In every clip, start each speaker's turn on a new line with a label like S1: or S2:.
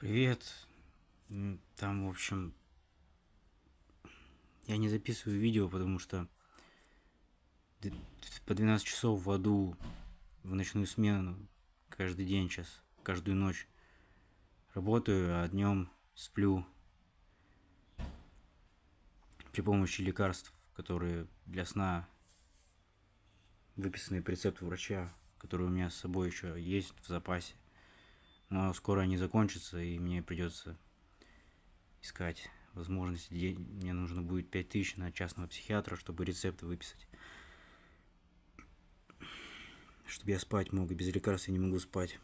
S1: Привет. Там, в общем, я не записываю видео, потому что по 12 часов в аду в ночную смену каждый день сейчас, каждую ночь работаю, а днем сплю при помощи лекарств, которые для сна выписаны по рецепту врача, которые у меня с собой еще есть в запасе но а, скоро они закончатся, и мне придется искать возможность. Мне нужно будет 5000 на частного психиатра, чтобы рецепты выписать. Чтобы я спать мог, и без лекарств я не могу спать.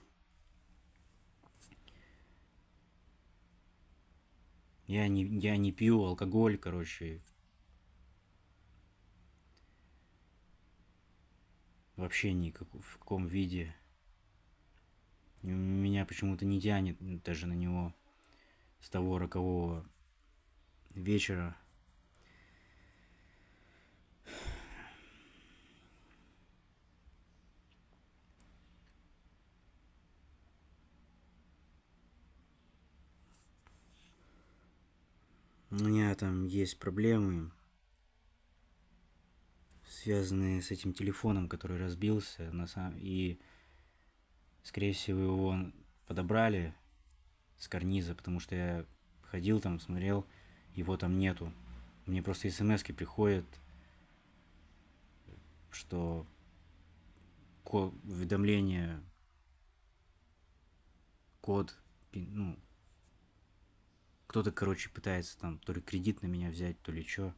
S1: Я не, я не пью алкоголь, короче. Вообще никак, в каком виде меня почему-то не тянет даже на него с того рокового вечера. У меня там есть проблемы, связанные с этим телефоном, который разбился, на сам... и Скорее всего, его подобрали с карниза, потому что я ходил там, смотрел, его там нету. Мне просто смс приходят, что уведомление, код, ну, кто-то, короче, пытается там то ли кредит на меня взять, то ли что.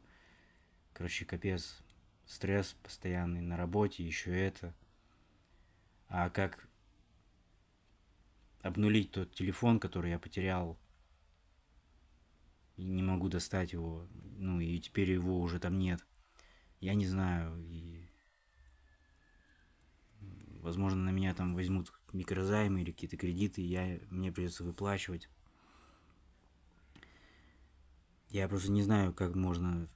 S1: Короче, капец, стресс постоянный на работе, еще это. А как обнулить тот телефон, который я потерял. И не могу достать его. Ну и теперь его уже там нет. Я не знаю. И... Возможно, на меня там возьмут микрозаймы или какие-то кредиты, и я, мне придется выплачивать. Я просто не знаю, как можно...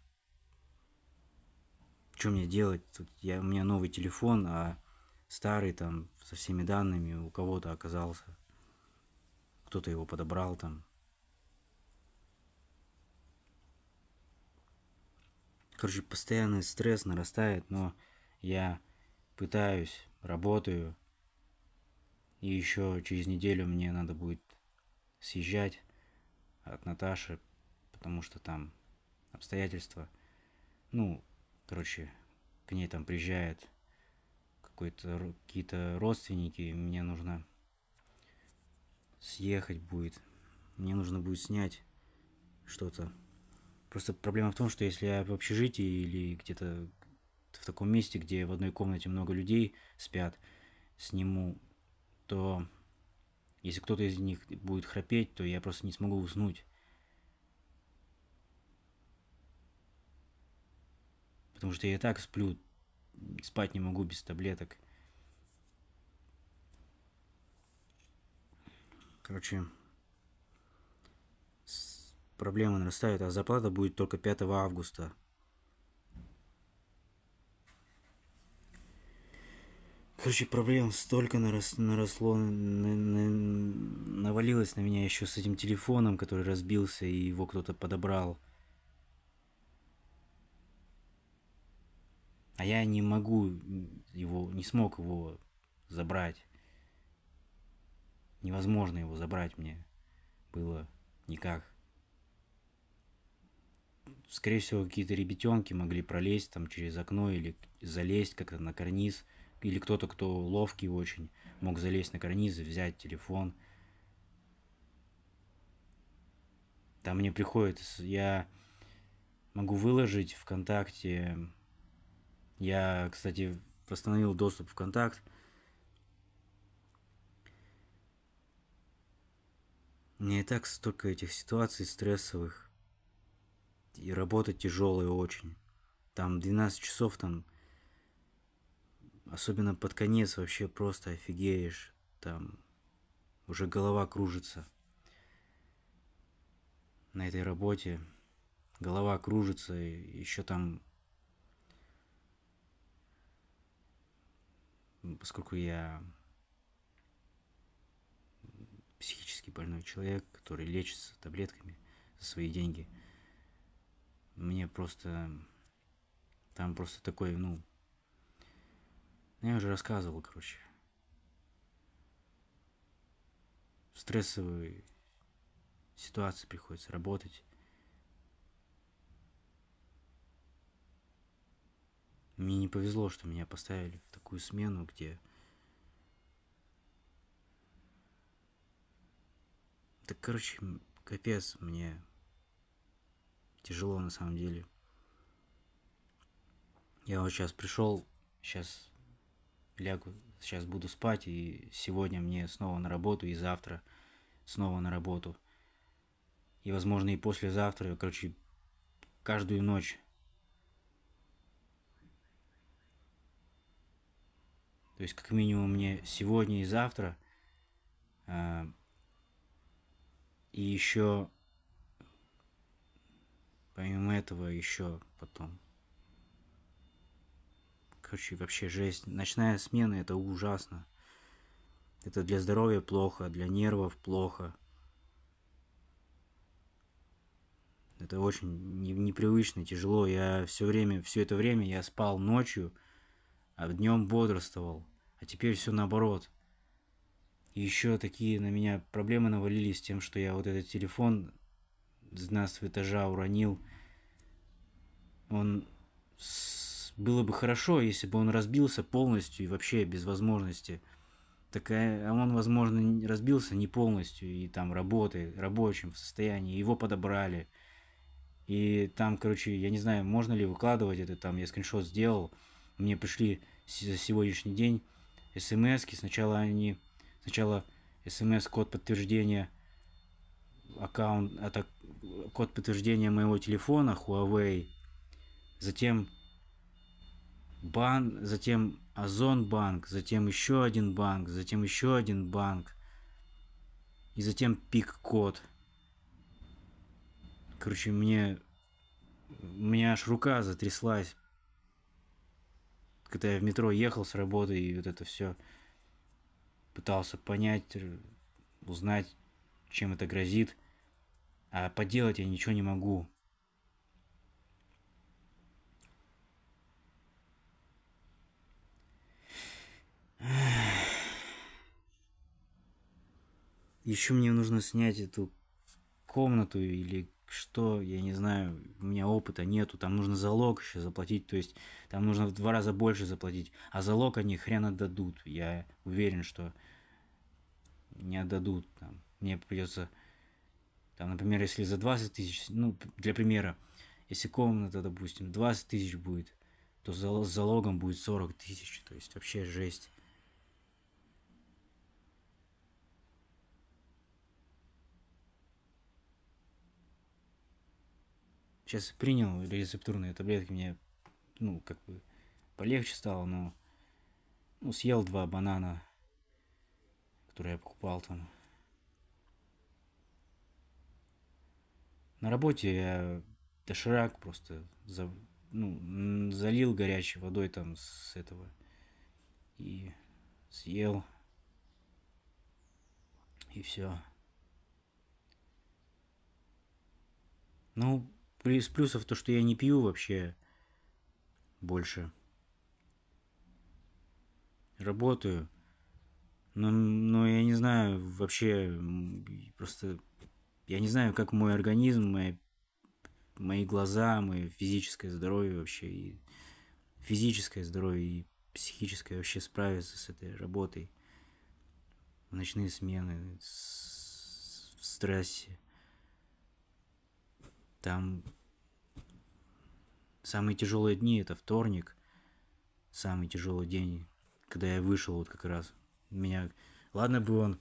S1: Что мне делать? Тут я, у меня новый телефон, а старый там со всеми данными у кого-то оказался кто-то его подобрал там. Короче, постоянный стресс нарастает, но я пытаюсь, работаю. И еще через неделю мне надо будет съезжать от Наташи, потому что там обстоятельства. Ну, короче, к ней там приезжает какие-то родственники, и мне нужно съехать будет. Мне нужно будет снять что-то. Просто проблема в том, что если я в общежитии или где-то в таком месте, где в одной комнате много людей спят, сниму, то если кто-то из них будет храпеть, то я просто не смогу уснуть. Потому что я и так сплю, спать не могу без таблеток. Короче, проблемы нарастают, а зарплата будет только 5 августа. Короче, проблем столько нарос, наросло, на, на, навалилось на меня еще с этим телефоном, который разбился и его кто-то подобрал. А я не могу его, не смог его забрать невозможно его забрать мне было никак. Скорее всего, какие-то ребятенки могли пролезть там через окно или залезть как-то на карниз. Или кто-то, кто ловкий очень, мог залезть на карниз и взять телефон. Там мне приходит, я могу выложить ВКонтакте. Я, кстати, восстановил доступ в ВКонтакт. Мне и так столько этих ситуаций стрессовых. И работа тяжелая очень. Там 12 часов, там... Особенно под конец вообще просто офигеешь. Там уже голова кружится. На этой работе голова кружится, и еще там... Поскольку я психически больной человек, который лечится таблетками за свои деньги. Мне просто... Там просто такой, ну... ну я уже рассказывал, короче. В стрессовой ситуации приходится работать. Мне не повезло, что меня поставили в такую смену, где Так, короче, капец, мне тяжело на самом деле. Я вот сейчас пришел, сейчас лягу, сейчас буду спать, и сегодня мне снова на работу, и завтра снова на работу. И, возможно, и послезавтра, короче, каждую ночь. То есть, как минимум, мне сегодня и завтра э, и еще, помимо этого, еще потом. Короче, вообще жесть. Ночная смена это ужасно. Это для здоровья плохо, для нервов плохо. Это очень непривычно, тяжело. Я все время, все это время я спал ночью, а днем бодрствовал. А теперь все наоборот еще такие на меня проблемы навалились тем, что я вот этот телефон с нас с этажа уронил. Он... Было бы хорошо, если бы он разбился полностью и вообще без возможности. Такая, э, а он, возможно, разбился не полностью и там работает, рабочим в состоянии, его подобрали. И там, короче, я не знаю, можно ли выкладывать это, там я скриншот сделал, мне пришли за сегодняшний день смс -ки. сначала они сначала смс-код подтверждения аккаунт, это а код подтверждения моего телефона Huawei, затем бан, затем Озон банк, затем еще один банк, затем еще один банк, и затем пик-код. Короче, мне, у меня аж рука затряслась, когда я в метро ехал с работы и вот это все пытался понять, э, узнать, чем это грозит, а поделать я ничего не могу. Еще мне нужно снять эту комнату или что, я не знаю, у меня опыта нету, там нужно залог еще заплатить, то есть там нужно в два раза больше заплатить, а залог они хрен дадут я уверен, что не отдадут, там, мне придется, там, например, если за 20 тысяч, ну, для примера, если комната, допустим, 20 тысяч будет, то с залогом будет 40 тысяч, то есть вообще жесть. Сейчас принял рецептурные таблетки, мне, ну, как бы полегче стало, но ну, съел два банана, которые я покупал там. На работе я доширак просто за, ну, залил горячей водой там с этого и съел. И все. Ну, из плюсов то, что я не пью вообще больше. Работаю. Но, но я не знаю вообще, просто я не знаю, как мой организм, мои мои глаза, мое физическое здоровье вообще, и физическое здоровье и психическое вообще справится с этой работой. В ночные смены, в стрессе. Там самые тяжелые дни это вторник, самый тяжелый день, когда я вышел вот как раз. Меня, ладно бы он,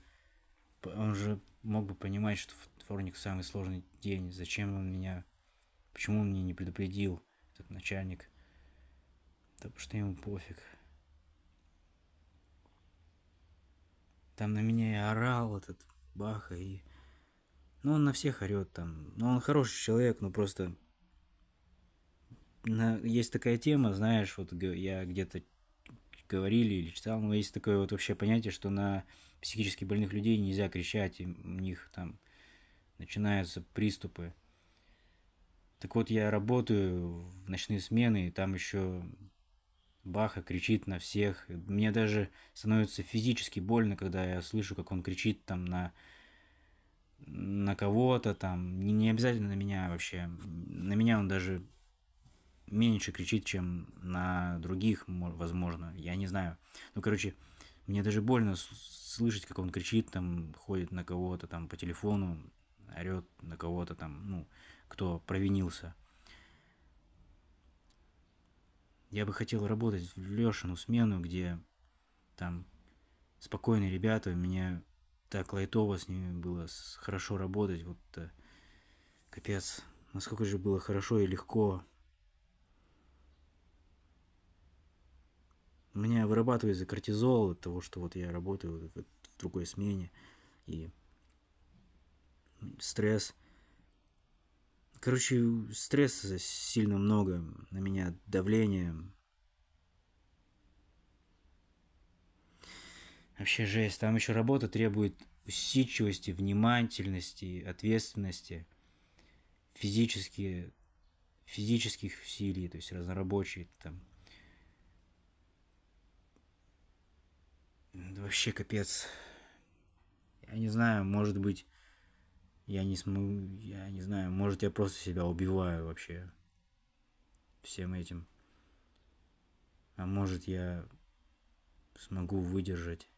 S1: он же мог бы понимать, что вторник самый сложный день. Зачем он меня, почему он мне не предупредил, этот начальник? Да потому что ему пофиг. Там на меня и орал этот Баха, и ну, он на всех орет там. Ну, он хороший человек, но просто... На... Есть такая тема, знаешь, вот я где-то говорили или читал, но есть такое вот вообще понятие, что на психически больных людей нельзя кричать, и у них там начинаются приступы. Так вот, я работаю в ночные смены, и там еще Баха кричит на всех. Мне даже становится физически больно, когда я слышу, как он кричит там на на кого-то там, не, не обязательно на меня вообще. На меня он даже меньше кричит, чем на других, возможно, я не знаю. Ну, короче, мне даже больно слышать, как он кричит, там, ходит на кого-то, там, по телефону, орет на кого-то, там, ну, кто провинился. Я бы хотел работать в Лешину смену, где там спокойные ребята меня так лайтово с ними было хорошо работать. Вот э, капец, насколько же было хорошо и легко. У меня вырабатывается кортизол от того, что вот я работаю в другой смене. И стресс. Короче, стресса сильно много. На меня давление, Вообще жесть. Там еще работа требует усидчивости, внимательности, ответственности, физические, физических усилий, то есть разнорабочие там. вообще капец. Я не знаю, может быть, я не смогу, я не знаю, может, я просто себя убиваю вообще всем этим. А может, я смогу выдержать.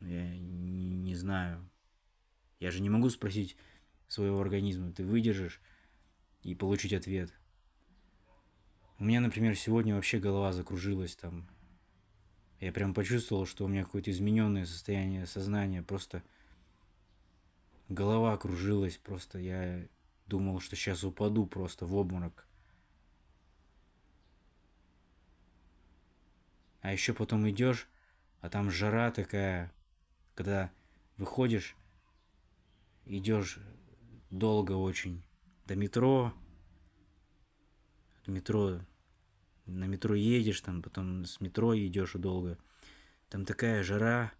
S1: Ну, я не, не знаю. Я же не могу спросить своего организма, ты выдержишь и получить ответ. У меня, например, сегодня вообще голова закружилась там. Я прям почувствовал, что у меня какое-то измененное состояние сознания. Просто голова кружилась. Просто я думал, что сейчас упаду просто в обморок. А еще потом идешь, а там жара такая когда выходишь, идешь долго очень до метро, до метро, на метро едешь, там потом с метро идешь долго, там такая жара,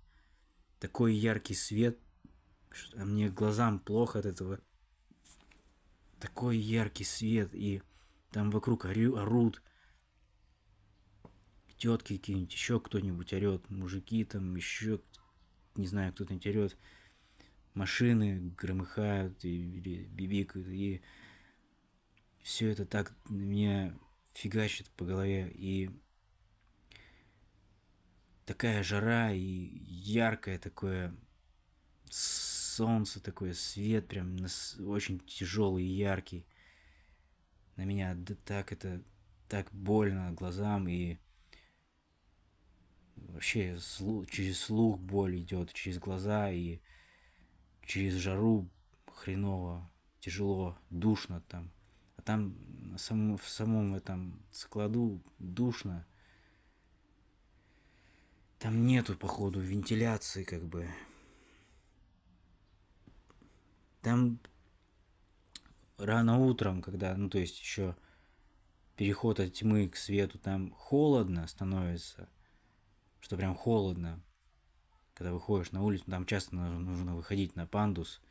S1: такой яркий свет, что а мне глазам плохо от этого. Такой яркий свет, и там вокруг орю, орут, тетки какие-нибудь, еще кто-нибудь орет, мужики там, еще не знаю, кто-то терет машины, громыхают и, или бибикают, и все это так на меня фигачит по голове, и такая жара, и яркое такое солнце, такое свет прям очень тяжелый и яркий на меня, да так это так больно глазам, и вообще через слух боль идет, через глаза и через жару хреново, тяжело, душно там. А там на самом, в самом этом складу душно. Там нету, походу, вентиляции, как бы. Там рано утром, когда, ну, то есть еще переход от тьмы к свету, там холодно становится – что прям холодно, когда выходишь на улицу, там часто нужно выходить на пандус.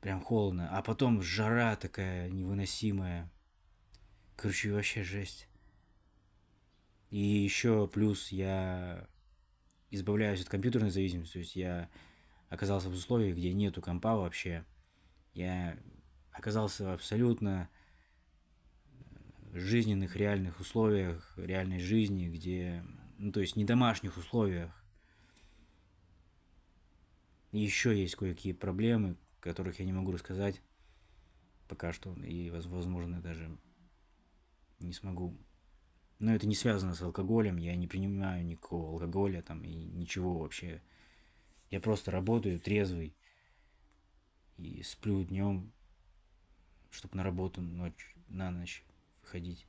S1: Прям холодно. А потом жара такая невыносимая. Короче, вообще жесть. И еще плюс я избавляюсь от компьютерной зависимости. То есть я оказался в условиях, где нету компа вообще. Я оказался абсолютно жизненных, реальных условиях, реальной жизни, где, ну, то есть не домашних условиях. Еще есть кое-какие проблемы, которых я не могу рассказать пока что, и, возможно, даже не смогу. Но это не связано с алкоголем, я не принимаю никакого алкоголя там и ничего вообще. Я просто работаю трезвый и сплю днем, чтобы на работу ночь, на ночь ходить.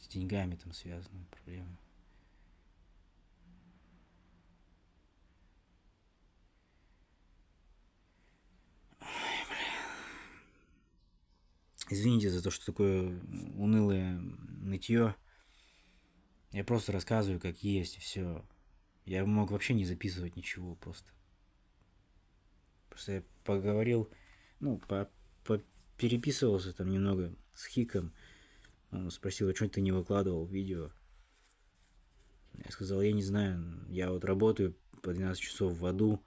S1: С деньгами там связаны проблемы. Извините за то, что такое унылое нытье. Я просто рассказываю, как есть, все. Я мог вообще не записывать ничего просто. Просто я поговорил ну, по, по переписывался там немного с Хиком. Он спросил, а что ты не выкладывал видео? Я сказал, я не знаю, я вот работаю по 12 часов в аду,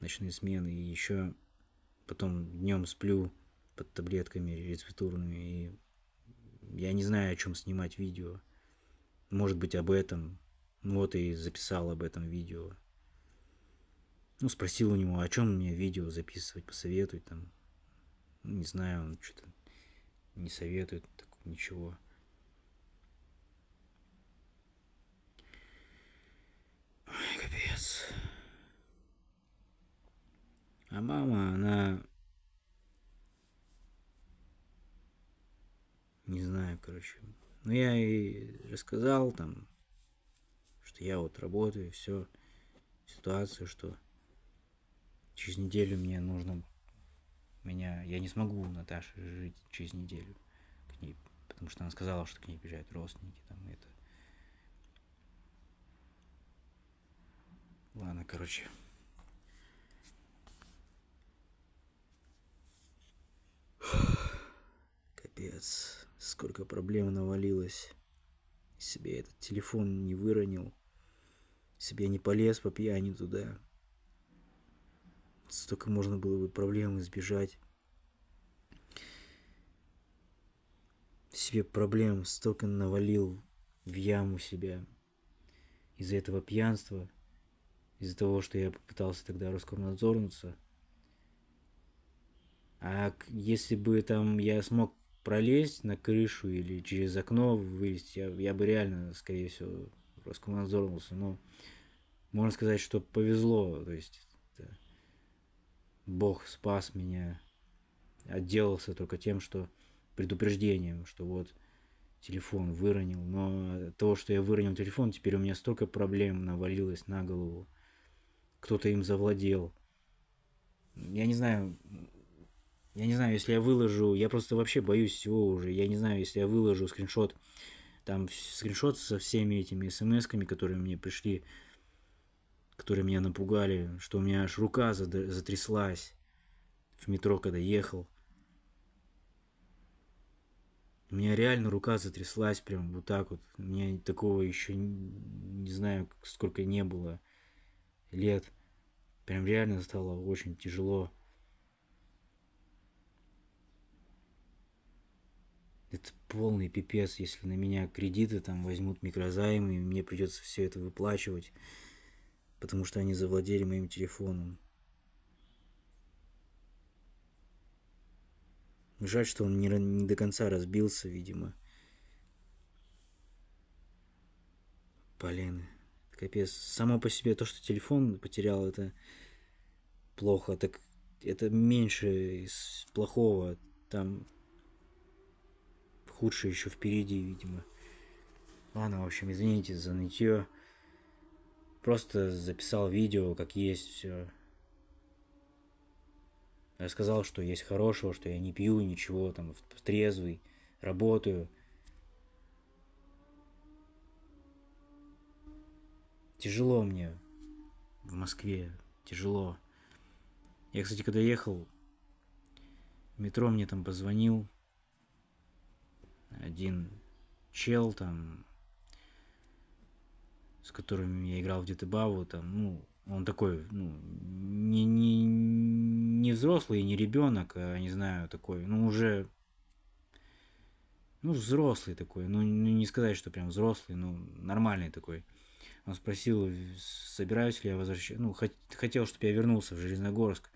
S1: ночные смены, и еще потом днем сплю под таблетками рецептурными, и я не знаю, о чем снимать видео. Может быть, об этом. Ну вот и записал об этом видео. Ну, спросил у него, о а чем мне видео записывать, посоветуй там. не знаю, он что-то не советует, так, ничего. Ой, капец. А мама, она... Не знаю, короче. Ну, я и рассказал там, что я вот работаю, все, ситуацию, что через неделю мне нужно меня, я не смогу у Наташи жить через неделю к ней, потому что она сказала, что к ней приезжают родственники, там это. Ладно, короче. Капец, сколько проблем навалилось. Себе этот телефон не выронил. Себе не полез по пьяни туда. Столько можно было бы проблем избежать. Себе проблем столько навалил в яму себя. Из-за этого пьянства, из-за того, что я попытался тогда Роскомнадзорнуться. А если бы там я смог пролезть на крышу или через окно вылезть, я, я бы реально, скорее всего, Роскомнадзорнулся. Но можно сказать, что повезло. То есть это Бог спас меня, отделался только тем, что предупреждением, что вот телефон выронил. Но того, что я выронил телефон, теперь у меня столько проблем навалилось на голову. Кто-то им завладел. Я не знаю, я не знаю, если я выложу, я просто вообще боюсь всего уже. Я не знаю, если я выложу скриншот, там скриншот со всеми этими смс-ками, которые мне пришли которые меня напугали, что у меня аж рука затряслась в метро, когда ехал. У меня реально рука затряслась прям вот так вот. У меня такого еще не знаю, сколько не было лет. Прям реально стало очень тяжело. Это полный пипец, если на меня кредиты там возьмут микрозаймы, и мне придется все это выплачивать потому что они завладели моим телефоном. Жаль, что он не, не до конца разбился, видимо. Полены. Капец. Само по себе то, что телефон потерял, это плохо. Так это меньше из плохого. Там худшее еще впереди, видимо. Ладно, в общем, извините за нытье. Просто записал видео, как есть все. Я сказал, что есть хорошего, что я не пью ничего, там, трезвый, работаю. Тяжело мне в Москве, тяжело. Я, кстати, когда ехал в метро, мне там позвонил один чел там с которым я играл в Детебаву, там, ну, он такой, ну, не, не, не взрослый, не ребенок, а, не знаю, такой, ну, уже, ну, взрослый такой, ну, ну не сказать, что прям взрослый, ну, нормальный такой. Он спросил, собираюсь ли я возвращаться, ну, хот хотел, чтобы я вернулся в Железногорск.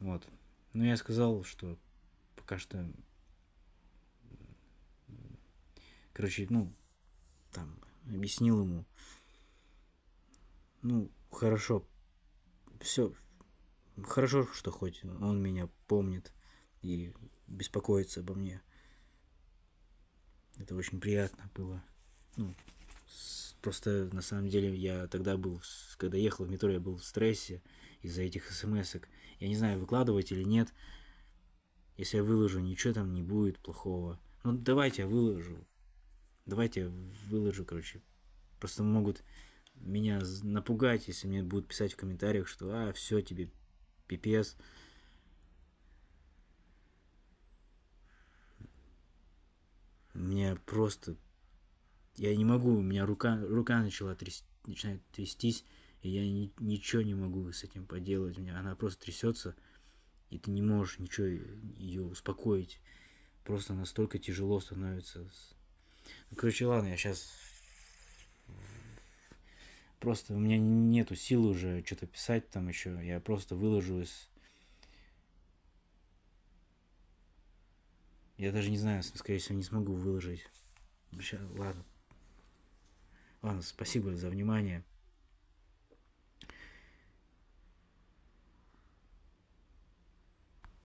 S1: Вот. ну я сказал, что пока что, короче, ну, там, объяснил ему. Ну, хорошо. Все. Хорошо, что хоть он меня помнит и беспокоится обо мне. Это очень приятно было. Ну, просто на самом деле я тогда был, когда ехал в метро, я был в стрессе из-за этих смс -ок. Я не знаю, выкладывать или нет. Если я выложу, ничего там не будет плохого. Ну, давайте я выложу. Давайте выложу, короче. Просто могут меня напугать, если мне будут писать в комментариях, что «А, все, тебе пипец». Мне просто... Я не могу, у меня рука, рука начала трясти, начинает трястись, и я ни, ничего не могу с этим поделать. у Меня, она просто трясется, и ты не можешь ничего ее успокоить. Просто настолько тяжело становится с ну, короче, ладно, я сейчас просто у меня нету сил уже что-то писать там еще. Я просто выложу из... Я даже не знаю, скорее всего, не смогу выложить. Сейчас, ладно. Ладно, спасибо за внимание.